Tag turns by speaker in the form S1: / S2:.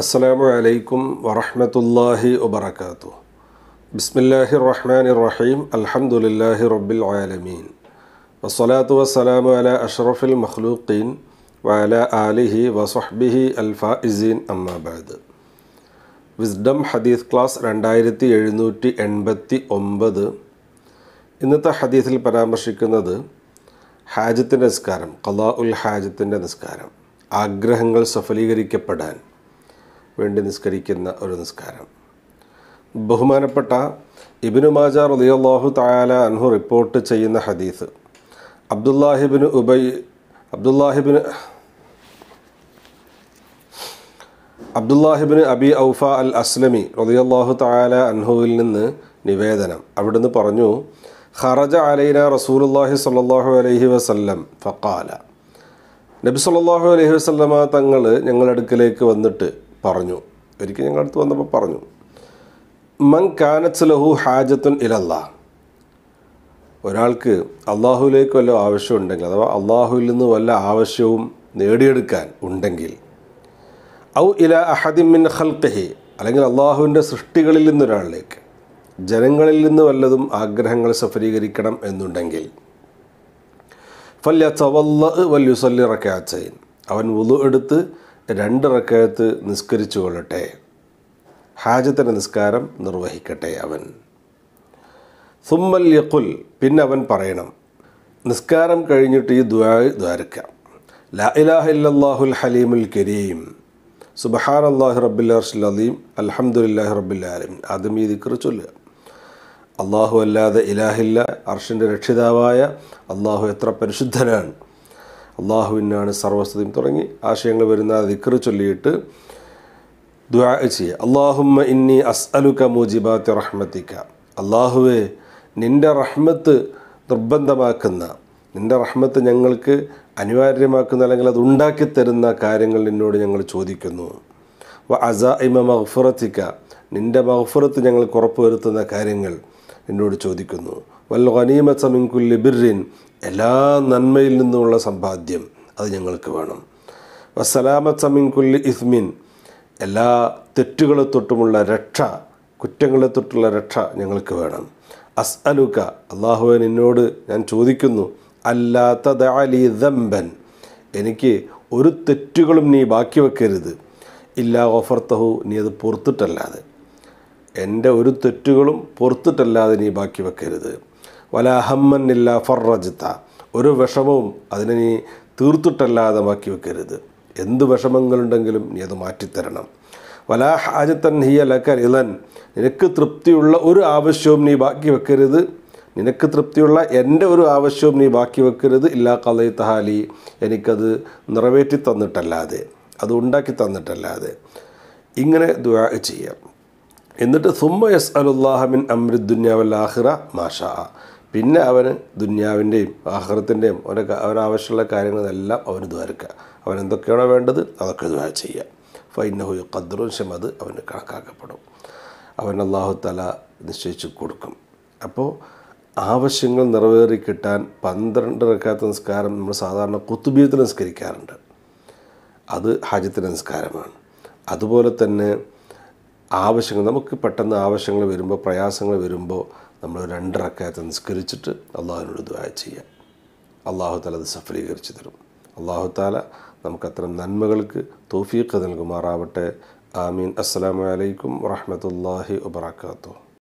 S1: അസ്സാം അലൈക്കും വറഹമത്തല്ലാഹി വബർക്കാത്തു ബിസ്മില്ലാഹി റഹ്മാൻ റഹീം അലഹമുല്ലാഹി റബ്ബിൽ ആലമീൻ വസ്സലാത്തു വസ്സലാമു അല അഷ്റഫുൽ മഖ്ലൂഖീൻ വഅല ആലിഹി വസ്ഹബിഹി അൽഫാഇസീൻ അമ്മാബാദ് വിസ്ഡം ഹദീസ് ക്ലാസ് രണ്ടായിരത്തി എഴുന്നൂറ്റി എൺപത്തി ഒമ്പത് ഇന്നത്തെ ഹദീസിൽ പരാമർശിക്കുന്നത് ഹാജത്തിൻ്റെ നിസ്കാരം കലാ ഉൽ ഹാജത്തിൻ്റെ നിസ്കാരം ആഗ്രഹങ്ങൾ സഫലീകരിക്കപ്പെടാൻ വേണ്ടി നിസ്കരിക്കുന്ന ഒരു നിസ്കാരം ബഹുമാനപ്പെട്ട ഇബിനു മാജാർ റലിയല്ലാഹു തായാല അൻഹു റിപ്പോർട്ട് ചെയ്യുന്ന ഹദീസ് അബ്ദുല്ലാഹിബിന് ഉബൈ അബ്ദുല്ലാഹിബിന് അബ്ദുല്ലാഹിബിന് അബി ഔഫ അൽ അസ്ലമി റലിയല്ലാഹു തായാല അൻഹുവിൽ നിന്ന് നിവേദനം അവിടുന്ന് പറഞ്ഞു ഖറജ അലൈന റസൂലുല്ലാഹി സല്ലാഹു അലൈഹി വസല്ലം ഫക്കാല നബി സല്ലാഹു അലൈഹി വസല്ലമ തങ്ങൾ ഞങ്ങളടുക്കിലേക്ക് വന്നിട്ട് പറഞ്ഞു ഒരിക്കൽ ഞങ്ങൾ അടുത്ത് വന്നപ്പോൾ പറഞ്ഞു മൻ കാനത്ത് ലഹു ഹാജത്തുൻ ഇലല്ല ഒരാൾക്ക് അള്ളാഹുലേക്ക് വല്ല ഉണ്ടെങ്കിൽ അഥവാ അള്ളാഹുവിൽ നിന്ന് വല്ല ആവശ്യവും നേടിയെടുക്കാൻ ഉണ്ടെങ്കിൽ ഔ ഇല അഹദിമിൻ ഖൽഖഹി അല്ലെങ്കിൽ അള്ളാഹുവിൻ്റെ സൃഷ്ടികളിൽ നിന്നൊരാളിലേക്ക് ജനങ്ങളിൽ നിന്ന് വല്ലതും ആഗ്രഹങ്ങൾ സഫലീകരിക്കണം എന്നുണ്ടെങ്കിൽ ഫല്യ ചവല്ല വല്യുസല്ലി അവൻ വുളു എടുത്ത് രണ്ട് റക്കയത്ത് നിസ്കരിച്ചു കൊള്ളട്ടെ ഹാജത്തിൻ്റെ നിസ്കാരം നിർവഹിക്കട്ടെ അവൻ സുമ്മൽ യക്കുൽ പിന്നെ അവൻ പറയണം നിസ്കാരം കഴിഞ്ഞിട്ട് ഈ ദ്വാ ദ്വാരക്കാം ലാ ഇലാഹ ഇല്ലാഹുൽ ഹലീമുൽ കരീം സുബഹാൻ അള്ളാഹു റബ്ബുല്ലാർഷിൽ അലീം അലഹമുല്ലാഹി റബ്ബുല്ലാലിം ആദ്യം ഈ ദിക്കർ ചൊല്ലുക അള്ളാഹു അല്ലാതെ ഇലാഹില്ല അർഷിൻ്റെ രക്ഷിതാവായ അള്ളാഹു എത്ര പരിശുദ്ധനാണ് അള്ളാഹുവിനാണ് സർവസ്വതയും തുടങ്ങി ആശയങ്ങൾ വരുന്ന ദിക്കർ ചൊല്ലിയിട്ട് ദുആ ചെയ്യുക അള്ളാഹുമ്മ ഇന്നി അസ് അലുക മുജിബാത്തി റഹ്മത്തിക്ക അള്ളാഹുവെ നിൻ്റെ റഹ്മത്ത് നിർബന്ധമാക്കുന്ന നിൻ്റെ റഹ്മത്ത് ഞങ്ങൾക്ക് അനിവാര്യമാക്കുന്ന അല്ലെങ്കിൽ അത് ഉണ്ടാക്കി തരുന്ന കാര്യങ്ങൾ നിന്നോട് ഞങ്ങൾ ചോദിക്കുന്നു വ അസ ഇമ മഹ്ഫുറത്തിക്ക നിൻ്റെ മഹ്ഫുറത്ത് ഞങ്ങൾക്ക് ഉറപ്പുവരുത്തുന്ന കാര്യങ്ങൾ എന്നോട് ചോദിക്കുന്നു വൽ ഖനീമത്ത മിൻകുല്ലി ബിറിൻ എല്ലാ നന്മയിൽ നിന്നുമുള്ള സമ്പാദ്യം അത് ഞങ്ങൾക്ക് വേണം വസ്സലാമത്ത മിൻകുല്ലി ഇസ്മിൻ എല്ലാ തെറ്റുകളെ തൊട്ടുമുള്ള രക്ഷ കുറ്റങ്ങളെ തൊട്ടുള്ള രക്ഷ ഞങ്ങൾക്ക് വേണം അസ് അലുക്ക അള്ളാഹുവെ നിന്നോട് ഞാൻ ചോദിക്കുന്നു അല്ലാത്ത ദാലി ദമ്പൻ എനിക്ക് ഒരു തെറ്റുകളും നീ ബാക്കി വെക്കരുത് ഇല്ലാ ഓഫർത്തഹു നീ അത് പുറത്തിട്ടല്ലാതെ എൻ്റെ ഒരു തെറ്റുകളും പുറത്തിട്ടല്ലാതെ നീ ബാക്കി വെക്കരുത് വല ഇല്ല ഫറജത്ത ഒരു വിഷമവും അതിനെ നീ തീർത്തിട്ടല്ലാതെ ബാക്കി വെക്കരുത് എന്ത് വിഷമങ്ങളുണ്ടെങ്കിലും നീ അത് മാറ്റിത്തരണം വലാ ഹാജത്തൻ ഹിയ ലക്ക ഇളൻ നിനക്ക് തൃപ്തിയുള്ള ഒരു ആവശ്യവും നീ ബാക്കി വെക്കരുത് നിനക്ക് തൃപ്തിയുള്ള എൻ്റെ ഒരു ആവശ്യവും നീ ബാക്കി വെക്കരുത് ഇല്ലാ കലൈ തഹാലി എനിക്കത് നിറവേറ്റി തന്നിട്ടല്ലാതെ അത് ഉണ്ടാക്കി തന്നിട്ടല്ലാതെ ഇങ്ങനെ ദുആ ചെയ്യാം എന്നിട്ട് സുമ്മ എസ് അലുല്ലാഹമിൻ അമ്രുദ്ദുന്യാവല്ലാഹിറ മാഷാ പിന്നെ അവന് ദുന്യാവിൻ്റെയും ആഹ്റത്തിൻ്റെയും അവനെ അവനാവശ്യമുള്ള കാര്യങ്ങളെല്ലാം അവന് ദ്വാരക്കുക അവൻ എന്തൊക്കെയാണോ വേണ്ടത് അതൊക്കെ ദ്വാര ചെയ്യുക ഫൈനഹു കദ്രുശം അത് അവന് കണക്കാക്കപ്പെടും അവൻ അള്ളാഹു തല നിശ്ചയിച്ചു കൊടുക്കും അപ്പോൾ ആവശ്യങ്ങൾ നിറവേറി കിട്ടാൻ പന്ത്രണ്ട് റക്കാത്ത നിസ്കാരം നമ്മൾ സാധാരണ കുത്തുബീയത്തിൽ നിസ്കരിക്കാറുണ്ട് അത് ഹജത്തിന് നിസ്കാരമാണ് അതുപോലെ തന്നെ ആവശ്യങ്ങൾ നമുക്ക് പെട്ടെന്ന് ആവശ്യങ്ങൾ വരുമ്പോൾ പ്രയാസങ്ങൾ വരുമ്പോൾ നമ്മൾ രണ്ടിറക്കയത്ത് നിസ്കരിച്ചിട്ട് അള്ളാഹുവിനോട് ദ ചെയ്യുക അള്ളാഹു താല അത് സഫലീകരിച്ചു തരും അള്ളാഹു താല അത്തരം നന്മകൾക്ക് തോഫീക്ക് നൽകുമാറാവട്ടെ ആമീൻ അസ്സലാമലൈക്കും വറഹമത്തല്ലാഹി വബർക്കാത്തു